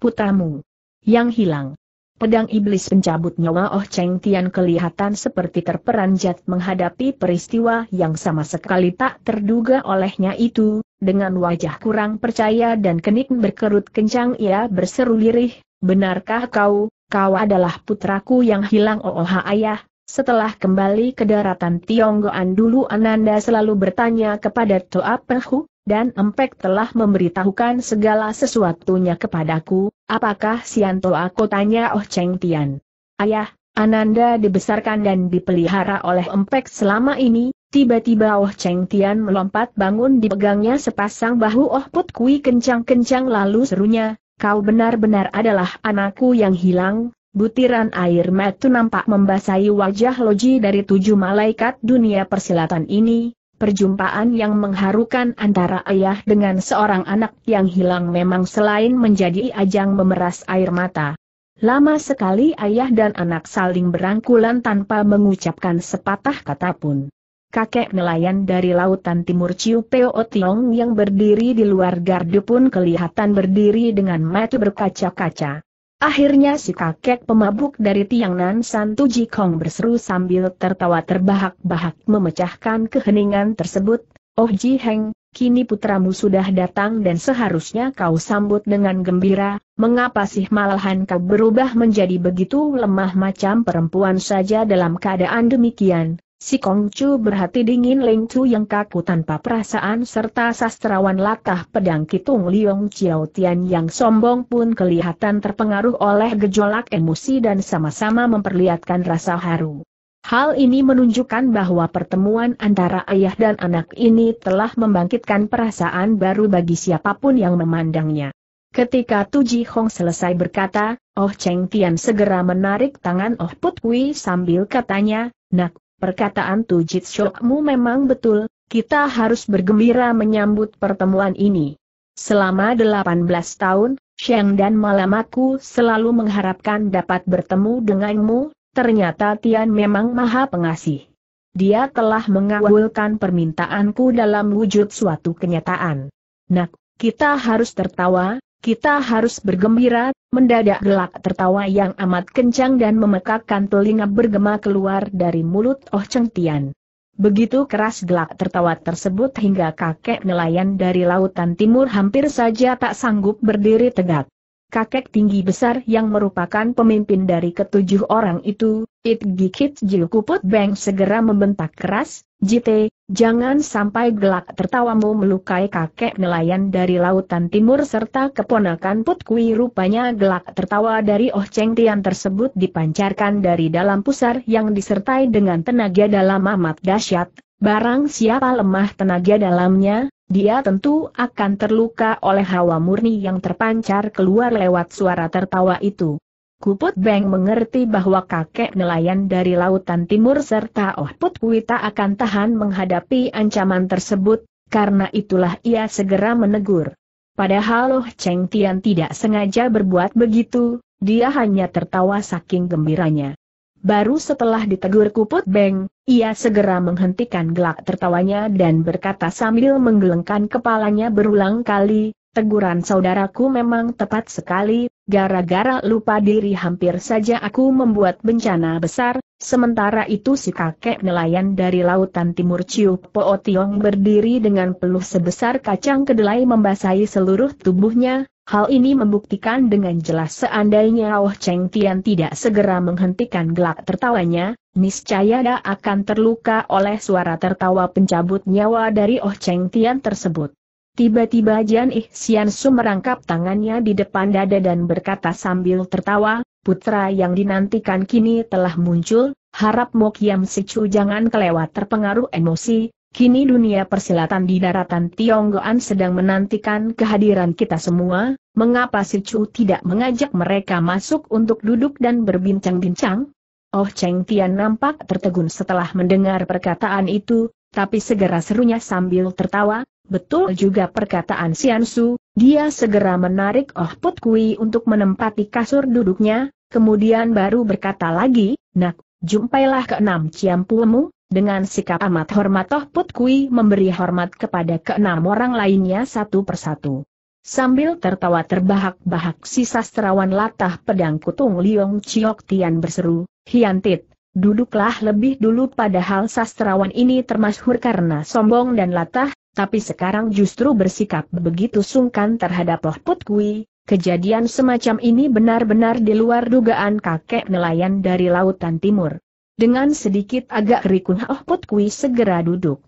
putramu yang hilang. Pedang iblis pencabut nyawa Oh Cheng Tian kelihatan seperti terperanjat menghadapi peristiwa yang sama sekali tak terduga olehnya itu, dengan wajah kurang percaya dan kenik berkerut kencang ia berseru lirih, benarkah kau, kau adalah putraku yang hilang Oh, oh ayah, setelah kembali ke daratan Tionggoan dulu Ananda selalu bertanya kepada Toa Penghu, dan Empek telah memberitahukan segala sesuatunya kepadaku, apakah Sianto aku tanya Oh Cheng Tian. Ayah, Ananda dibesarkan dan dipelihara oleh Empek selama ini, tiba-tiba Oh Cheng Tian melompat bangun dipegangnya sepasang bahu Oh Put Kui kencang-kencang lalu serunya, kau benar-benar adalah anakku yang hilang, Butiran air mata nampak membasahi wajah loji dari tujuh malaikat dunia persilatan ini, Perjumpaan yang mengharukan antara ayah dengan seorang anak yang hilang memang selain menjadi ajang memeras air mata. Lama sekali ayah dan anak saling berangkulan tanpa mengucapkan sepatah kata pun. Kakek nelayan dari lautan timur Ciu Peo Tiong yang berdiri di luar gardu pun kelihatan berdiri dengan mata berkaca-kaca. Akhirnya si kakek pemabuk dari Tiang Nan San Ji Kong berseru sambil tertawa terbahak-bahak memecahkan keheningan tersebut, Oh Ji Heng, kini putramu sudah datang dan seharusnya kau sambut dengan gembira, mengapa sih malahan kau berubah menjadi begitu lemah macam perempuan saja dalam keadaan demikian? Si Kongcu berhati dingin Leng Chu yang kaku tanpa perasaan serta sastrawan latah pedang Kitung Liong Chiao Tian yang sombong pun kelihatan terpengaruh oleh gejolak emosi dan sama-sama memperlihatkan rasa haru. Hal ini menunjukkan bahwa pertemuan antara ayah dan anak ini telah membangkitkan perasaan baru bagi siapapun yang memandangnya. Ketika Tu Ji Hong selesai berkata, Oh Cheng Tian segera menarik tangan Oh Put Kui sambil katanya, Nak, Perkataan Tu Jitsyokmu memang betul, kita harus bergembira menyambut pertemuan ini. Selama 18 tahun, Sheng dan Malamaku selalu mengharapkan dapat bertemu denganmu, ternyata Tian memang maha pengasih. Dia telah mengabulkan permintaanku dalam wujud suatu kenyataan. Nak, kita harus tertawa, kita harus bergembira, mendadak gelak tertawa yang amat kencang dan memekakkan telinga bergema keluar dari mulut Oh Cheng Tian. Begitu keras gelak tertawa tersebut hingga kakek nelayan dari lautan timur hampir saja tak sanggup berdiri tegak. Kakek tinggi besar yang merupakan pemimpin dari ketujuh orang itu, It Gikit Jilkuput Kuput Beng segera membentak keras, Jite, jangan sampai gelak tertawamu melukai kakek nelayan dari lautan timur serta keponakan Putkui. rupanya gelak tertawa dari Oh Cheng Tian tersebut dipancarkan dari dalam pusar yang disertai dengan tenaga dalam amat dahsyat. Barang siapa lemah tenaga dalamnya, dia tentu akan terluka oleh hawa murni yang terpancar keluar lewat suara tertawa itu. Kuput Beng mengerti bahwa kakek nelayan dari Lautan Timur serta Oh Put Wita akan tahan menghadapi ancaman tersebut, karena itulah ia segera menegur. Padahal Oh Cheng Tian tidak sengaja berbuat begitu, dia hanya tertawa saking gembiranya. Baru setelah ditegur Kuput Beng, ia segera menghentikan gelak tertawanya dan berkata sambil menggelengkan kepalanya berulang kali, teguran saudaraku memang tepat sekali, gara-gara lupa diri hampir saja aku membuat bencana besar, sementara itu si kakek nelayan dari lautan timur Ciu Po Tiong berdiri dengan peluh sebesar kacang kedelai membasahi seluruh tubuhnya, hal ini membuktikan dengan jelas seandainya Oh Cheng Tian tidak segera menghentikan gelak tertawanya, niscaya dia akan terluka oleh suara tertawa pencabut nyawa dari Oh Cheng Tian tersebut. Tiba-tiba Jian Sian Su merangkap tangannya di depan dada dan berkata sambil tertawa, putra yang dinantikan kini telah muncul, harap Mokiam Sichu jangan kelewat terpengaruh emosi, kini dunia persilatan di daratan Tionggoan sedang menantikan kehadiran kita semua, mengapa Sichu tidak mengajak mereka masuk untuk duduk dan berbincang-bincang? Oh Cheng Tian nampak tertegun setelah mendengar perkataan itu, tapi segera serunya sambil tertawa, betul juga perkataan Siansu, dia segera menarik Oh Put Kui untuk menempati kasur duduknya, kemudian baru berkata lagi, nak, jumpailah ke keenam ciampuemu, dengan sikap amat hormat Oh Put Kui memberi hormat kepada keenam orang lainnya satu persatu. Sambil tertawa terbahak-bahak si sastrawan latah pedang kutung Liong Chiok Tian berseru, Hiantit, Duduklah lebih dulu padahal sastrawan ini termasyhur karena sombong dan latah, tapi sekarang justru bersikap begitu sungkan terhadap Loh Put Kui. Kejadian semacam ini benar-benar di luar dugaan kakek nelayan dari Lautan Timur. Dengan sedikit agak rikun Oh Put Kui segera duduk.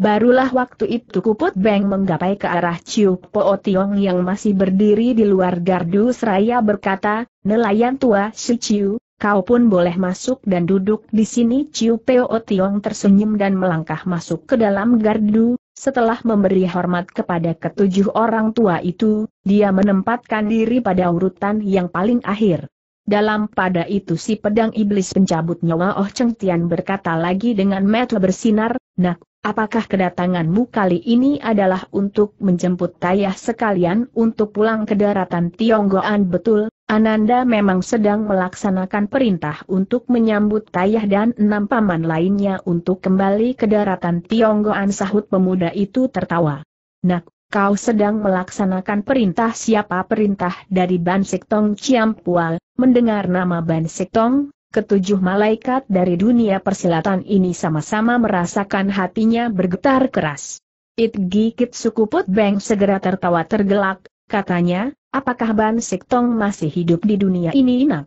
Barulah waktu itu Kuput Beng menggapai ke arah Ciu Po Tiong yang masih berdiri di luar gardu seraya berkata, Nelayan tua Si Ciu, kau pun boleh masuk dan duduk di sini Ciu Peo Tiong tersenyum dan melangkah masuk ke dalam gardu, setelah memberi hormat kepada ketujuh orang tua itu, dia menempatkan diri pada urutan yang paling akhir. Dalam pada itu si pedang iblis pencabut nyawa Oh Cheng Tian berkata lagi dengan mata bersinar, Nak, apakah kedatanganmu kali ini adalah untuk menjemput tayah sekalian untuk pulang ke daratan Tionggoan betul? Ananda memang sedang melaksanakan perintah untuk menyambut Tayah dan enam paman lainnya untuk kembali ke daratan Tionggoan sahut pemuda itu tertawa. Nak, kau sedang melaksanakan perintah siapa perintah dari Ban Tong Ciampual, mendengar nama Ban Tong, ketujuh malaikat dari dunia persilatan ini sama-sama merasakan hatinya bergetar keras. It gigit suku Put Beng segera tertawa tergelak, katanya, apakah Ban Sektong masih hidup di dunia ini nak?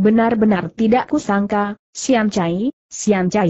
Benar-benar tidak kusangka, Sian Chai,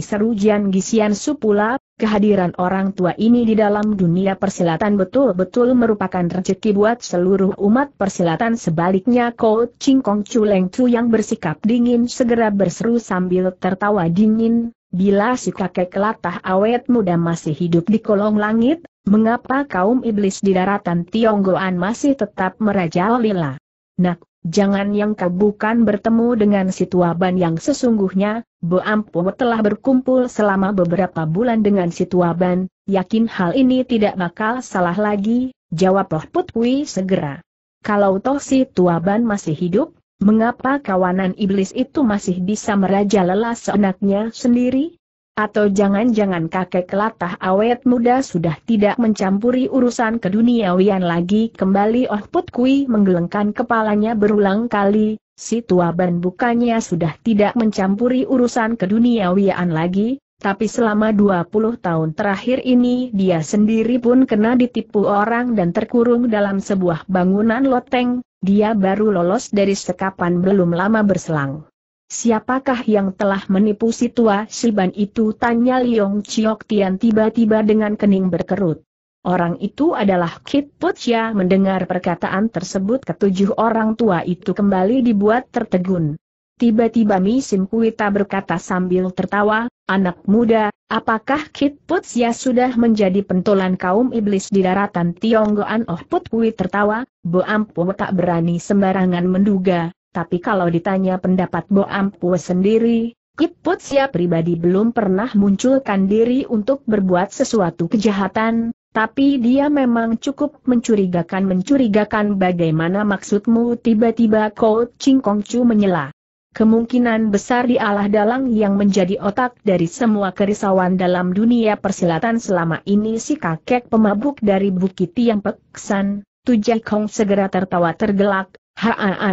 seru Jian Gisian supula, kehadiran orang tua ini di dalam dunia persilatan betul-betul merupakan rezeki buat seluruh umat persilatan sebaliknya Ko Ching Kong Leng Chu yang bersikap dingin segera berseru sambil tertawa dingin, Bila si kakek latah awet muda masih hidup di kolong langit, mengapa kaum iblis di daratan Tionggoan masih tetap merajalela? Nak, jangan yang kau bukan bertemu dengan si tua ban yang sesungguhnya, Boampo telah berkumpul selama beberapa bulan dengan si tua ban, yakin hal ini tidak bakal salah lagi, jawab Loh Putwi segera. Kalau toh si ban masih hidup, Mengapa kawanan iblis itu masih bisa meraja merajalela seenaknya sendiri? Atau jangan-jangan kakek kelatah awet muda sudah tidak mencampuri urusan keduniawian lagi kembali Oh Put Kui menggelengkan kepalanya berulang kali, si tua ban bukannya sudah tidak mencampuri urusan keduniawian lagi, tapi selama 20 tahun terakhir ini dia sendiri pun kena ditipu orang dan terkurung dalam sebuah bangunan loteng, dia baru lolos dari sekapan belum lama berselang. Siapakah yang telah menipu si tua Siban itu? Tanya Liong Chiok Tian tiba-tiba dengan kening berkerut. Orang itu adalah Kit Putia mendengar perkataan tersebut ketujuh orang tua itu kembali dibuat tertegun. Tiba-tiba Mi Sim Kuita berkata sambil tertawa, Anak muda, apakah Kit ya sudah menjadi pentolan kaum iblis di daratan Tionggoan Oh Put Kui tertawa, Bo Ampu tak berani sembarangan menduga, tapi kalau ditanya pendapat Bo Ampu sendiri, Kit ya pribadi belum pernah munculkan diri untuk berbuat sesuatu kejahatan, tapi dia memang cukup mencurigakan-mencurigakan bagaimana maksudmu tiba-tiba Ko Ching Kong Chu menyela. Kemungkinan besar dialah dalang yang menjadi otak dari semua kerisauan dalam dunia persilatan selama ini si kakek pemabuk dari Bukit Tiang Peksan, Tujai Kong segera tertawa tergelak, Ha ha ha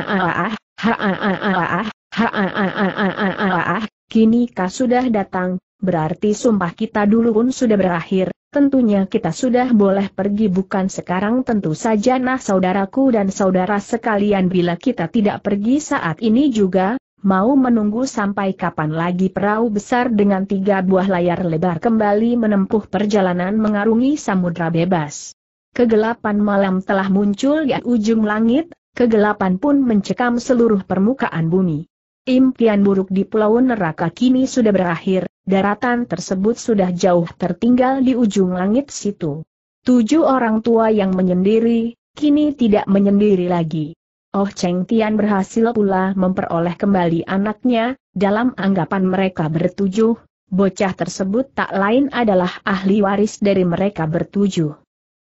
haaaaah, haaaaah, haaaaah, kini kah sudah datang, berarti sumpah kita dulu pun sudah berakhir, tentunya kita sudah boleh pergi bukan sekarang tentu saja nah saudaraku dan saudara sekalian bila kita tidak pergi saat ini juga, Mau menunggu sampai kapan lagi perahu besar dengan tiga buah layar lebar kembali menempuh perjalanan mengarungi samudra bebas. Kegelapan malam telah muncul di ujung langit, kegelapan pun mencekam seluruh permukaan bumi. Impian buruk di pulau neraka kini sudah berakhir, daratan tersebut sudah jauh tertinggal di ujung langit situ. Tujuh orang tua yang menyendiri, kini tidak menyendiri lagi. Oh Cheng Tian berhasil pula memperoleh kembali anaknya, dalam anggapan mereka bertujuh, bocah tersebut tak lain adalah ahli waris dari mereka bertujuh.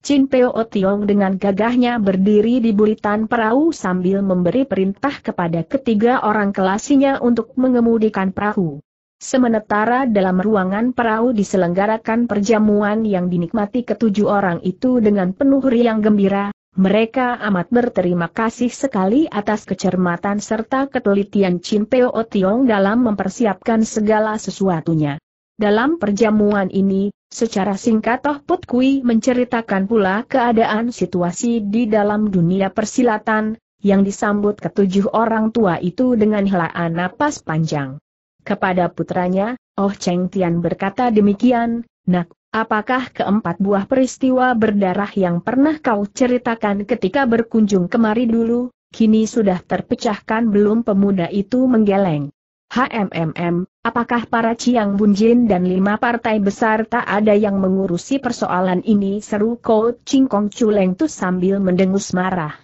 Chin Peo Tiong dengan gagahnya berdiri di buritan perahu sambil memberi perintah kepada ketiga orang kelasinya untuk mengemudikan perahu. Sementara dalam ruangan perahu diselenggarakan perjamuan yang dinikmati ketujuh orang itu dengan penuh riang gembira, mereka amat berterima kasih sekali atas kecermatan serta ketelitian Chin Peo Tiong dalam mempersiapkan segala sesuatunya. Dalam perjamuan ini, secara singkat Toh Put Kui menceritakan pula keadaan situasi di dalam dunia persilatan, yang disambut ketujuh orang tua itu dengan helaan napas panjang. Kepada putranya, Oh Cheng Tian berkata demikian, Nak, Apakah keempat buah peristiwa berdarah yang pernah kau ceritakan ketika berkunjung kemari dulu, kini sudah terpecahkan belum pemuda itu menggeleng. HMMM, apakah para Ciang Bunjin dan lima partai besar tak ada yang mengurusi persoalan ini seru Ko cingkong Chuleng tuh sambil mendengus marah.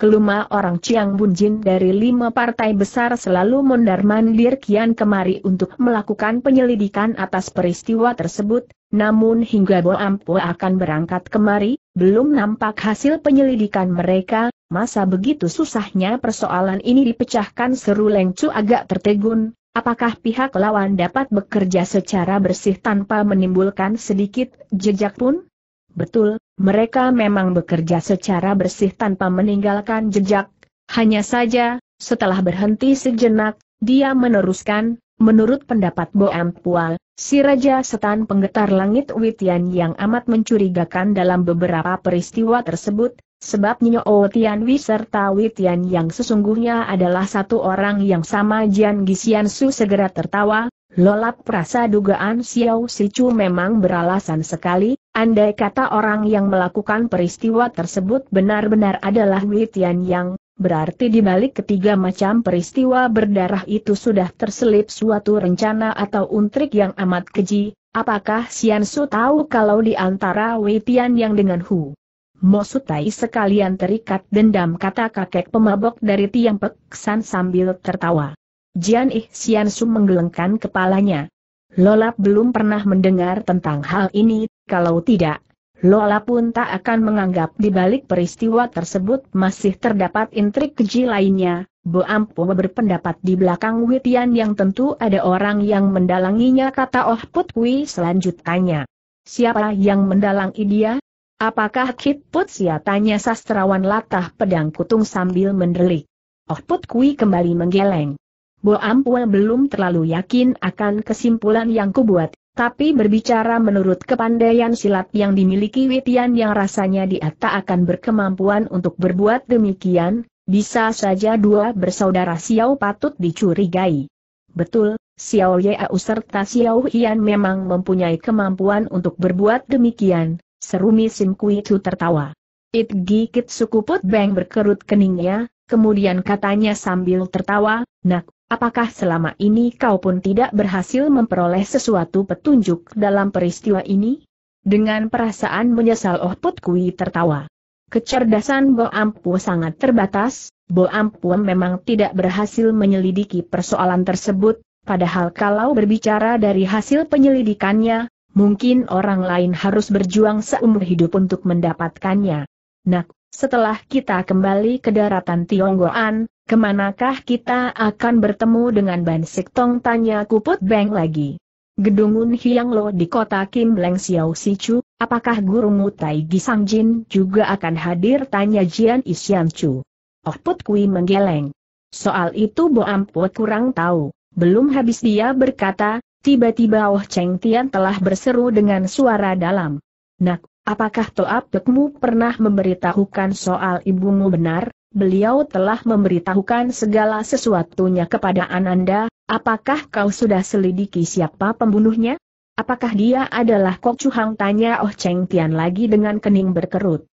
Keluma orang Chiang Bunjin dari lima partai besar selalu mondar-mandir kian kemari untuk melakukan penyelidikan atas peristiwa tersebut, namun hingga Bo Ampo akan berangkat kemari, belum nampak hasil penyelidikan mereka, masa begitu susahnya persoalan ini dipecahkan seru Lengcu agak tertegun, apakah pihak lawan dapat bekerja secara bersih tanpa menimbulkan sedikit jejak pun? Betul, mereka memang bekerja secara bersih tanpa meninggalkan jejak, hanya saja, setelah berhenti sejenak, dia meneruskan, menurut pendapat Bo Ampual, si Raja Setan Penggetar Langit Witian yang amat mencurigakan dalam beberapa peristiwa tersebut, Sebab Nyo Tian Wi serta Witian yang sesungguhnya adalah satu orang yang sama Jian Gisian Su segera tertawa, Lolap perasa dugaan Xiao Sichu memang beralasan sekali, andai kata orang yang melakukan peristiwa tersebut benar-benar adalah Wei Tian Yang, berarti di balik ketiga macam peristiwa berdarah itu sudah terselip suatu rencana atau untrik yang amat keji, apakah Xian Su tahu kalau di antara Wei Tian Yang dengan Hu? Mosutai sekalian terikat dendam kata kakek pemabok dari Tiang Peksan sambil tertawa. Jian Ih Sian Su menggelengkan kepalanya. Lolap belum pernah mendengar tentang hal ini, kalau tidak, Lola pun tak akan menganggap di balik peristiwa tersebut masih terdapat intrik keji lainnya. Bo Ampo berpendapat di belakang Witian yang tentu ada orang yang mendalanginya kata Oh Put Kui selanjutnya. Siapa yang mendalang dia? Apakah Kit Put Sia tanya sastrawan latah pedang kutung sambil mendelik. Oh Put Kui kembali menggeleng. Bo Boampue belum terlalu yakin akan kesimpulan yang kubuat, tapi berbicara menurut kepandaian silat yang dimiliki Witian yang rasanya dia tak akan berkemampuan untuk berbuat demikian, bisa saja dua bersaudara Xiao patut dicurigai. Betul, Xiao Yeau serta Xiao Hian memang mempunyai kemampuan untuk berbuat demikian, serumi Sim Kui Chu tertawa. It gigit suku Put Beng berkerut keningnya, kemudian katanya sambil tertawa, Nak, Apakah selama ini kau pun tidak berhasil memperoleh sesuatu petunjuk dalam peristiwa ini? Dengan perasaan menyesal Oh Put Kui tertawa. Kecerdasan Bo Ampu sangat terbatas, Bo Ampu memang tidak berhasil menyelidiki persoalan tersebut, padahal kalau berbicara dari hasil penyelidikannya, mungkin orang lain harus berjuang seumur hidup untuk mendapatkannya. Nah, setelah kita kembali ke daratan Tionggoan, Kemanakah kita akan bertemu dengan Ban Sik Tong? Tanya Kuput Beng lagi. Gedungun Un Hiang Lo di kota Kim Leng Xiao Chu. apakah gurumu Tai Gisang Jin juga akan hadir? Tanya Jian Isian Chu. Oh Put Kui menggeleng. Soal itu Bo Amput kurang tahu. Belum habis dia berkata, tiba-tiba Oh Cheng Tian telah berseru dengan suara dalam. Nak, apakah Toa Tekmu pernah memberitahukan soal ibumu benar? beliau telah memberitahukan segala sesuatunya kepada Ananda, apakah kau sudah selidiki siapa pembunuhnya? Apakah dia adalah Kok Chuhang? Tanya Oh Cheng Tian lagi dengan kening berkerut.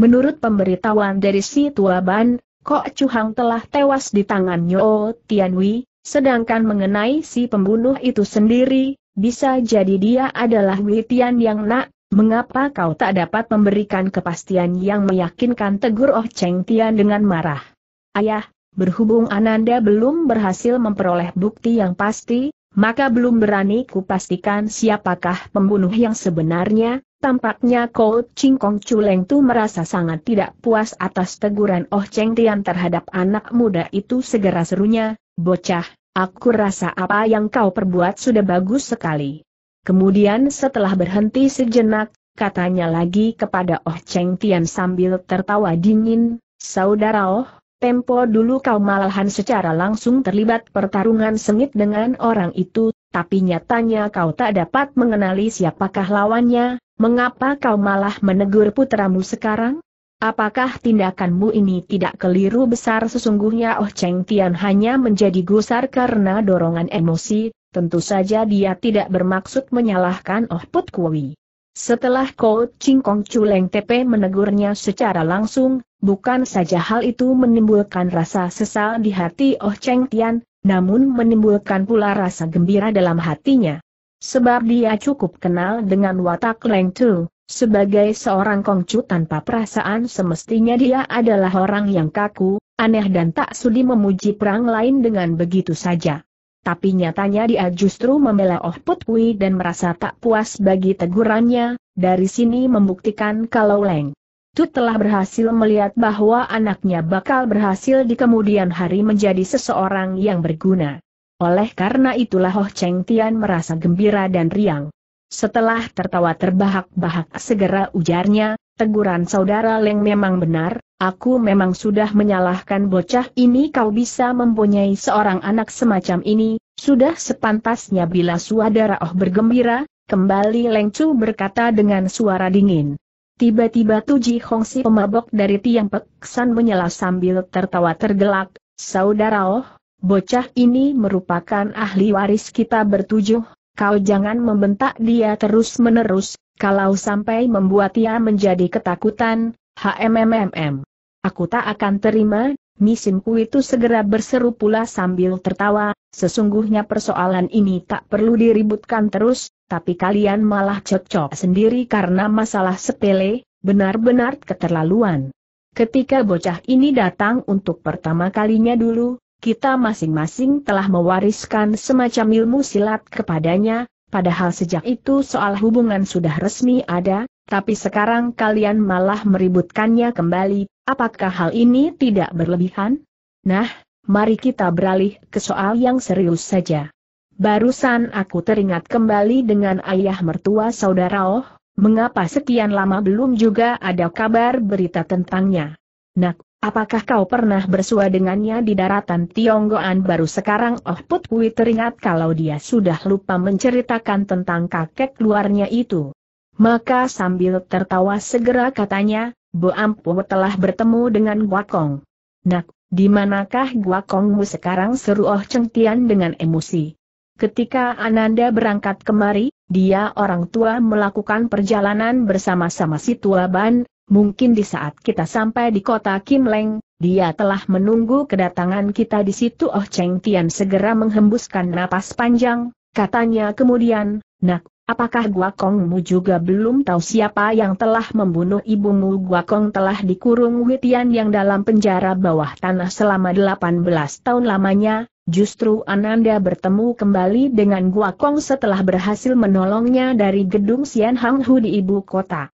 Menurut pemberitahuan dari si Tua Ban, Kok Chuhang telah tewas di tangan Nyo Wei. sedangkan mengenai si pembunuh itu sendiri, bisa jadi dia adalah Wei Tian yang nak Mengapa kau tak dapat memberikan kepastian yang meyakinkan tegur Oh Cheng Tian dengan marah? Ayah, berhubung Ananda belum berhasil memperoleh bukti yang pasti, maka belum berani kupastikan siapakah pembunuh yang sebenarnya, tampaknya Kau Chu Leng Tu merasa sangat tidak puas atas teguran Oh Cheng Tian terhadap anak muda itu segera serunya, bocah, Aku rasa apa yang kau perbuat sudah bagus sekali. Kemudian setelah berhenti sejenak, katanya lagi kepada Oh Cheng Tian sambil tertawa dingin, Saudara Oh, tempo dulu kau malahan secara langsung terlibat pertarungan sengit dengan orang itu, tapi nyatanya kau tak dapat mengenali siapakah lawannya, mengapa kau malah menegur putramu sekarang? Apakah tindakanmu ini tidak keliru besar sesungguhnya Oh Cheng Tian hanya menjadi gusar karena dorongan emosi, tentu saja dia tidak bermaksud menyalahkan Oh Put Kui. Setelah Ko Ching Kong Chu Leng Tepe menegurnya secara langsung, bukan saja hal itu menimbulkan rasa sesal di hati Oh Cheng Tian, namun menimbulkan pula rasa gembira dalam hatinya. Sebab dia cukup kenal dengan watak Leng Tu. Sebagai seorang kongcu tanpa perasaan semestinya dia adalah orang yang kaku, aneh dan tak sudi memuji perang lain dengan begitu saja. Tapi nyatanya dia justru membela Oh Put dan merasa tak puas bagi tegurannya, dari sini membuktikan kalau Leng tu telah berhasil melihat bahwa anaknya bakal berhasil di kemudian hari menjadi seseorang yang berguna. Oleh karena itulah Oh Cheng Tian merasa gembira dan riang. Setelah tertawa terbahak-bahak segera ujarnya, teguran saudara Leng memang benar, aku memang sudah menyalahkan bocah ini kau bisa mempunyai seorang anak semacam ini, sudah sepantasnya bila suadara Oh bergembira, kembali Leng Chu berkata dengan suara dingin. Tiba-tiba Tuji Hongsi pemabok dari tiang peksan menyela sambil tertawa tergelak, saudara Oh, bocah ini merupakan ahli waris kita bertujuh, Kau jangan membentak dia terus-menerus, kalau sampai membuat ia menjadi ketakutan, Hmmm. Aku tak akan terima, misinku itu segera berseru pula sambil tertawa, sesungguhnya persoalan ini tak perlu diributkan terus, tapi kalian malah cocok sendiri karena masalah sepele, benar-benar keterlaluan. Ketika bocah ini datang untuk pertama kalinya dulu, kita masing-masing telah mewariskan semacam ilmu silat kepadanya, padahal sejak itu soal hubungan sudah resmi ada, tapi sekarang kalian malah meributkannya kembali, apakah hal ini tidak berlebihan? Nah, mari kita beralih ke soal yang serius saja. Barusan aku teringat kembali dengan ayah mertua saudara Oh, mengapa sekian lama belum juga ada kabar berita tentangnya? Nak, Apakah kau pernah bersua dengannya di daratan Tionggoan baru sekarang Oh Put Kui teringat kalau dia sudah lupa menceritakan tentang kakek luarnya itu. Maka sambil tertawa segera katanya, Bo Ampu telah bertemu dengan Guakong. Nak, di manakah Guakongmu sekarang seru Oh Cheng dengan emosi. Ketika Ananda berangkat kemari, dia orang tua melakukan perjalanan bersama-sama si tua Ban, mungkin di saat kita sampai di kota Kim Leng, dia telah menunggu kedatangan kita di situ Oh Cheng Tian segera menghembuskan napas panjang, katanya kemudian, nak, apakah Gua Kongmu juga belum tahu siapa yang telah membunuh ibumu Gua Kong telah dikurung Witian yang dalam penjara bawah tanah selama 18 tahun lamanya, Justru Ananda bertemu kembali dengan Gua Kong setelah berhasil menolongnya dari gedung Sian Hang Hu di ibu kota.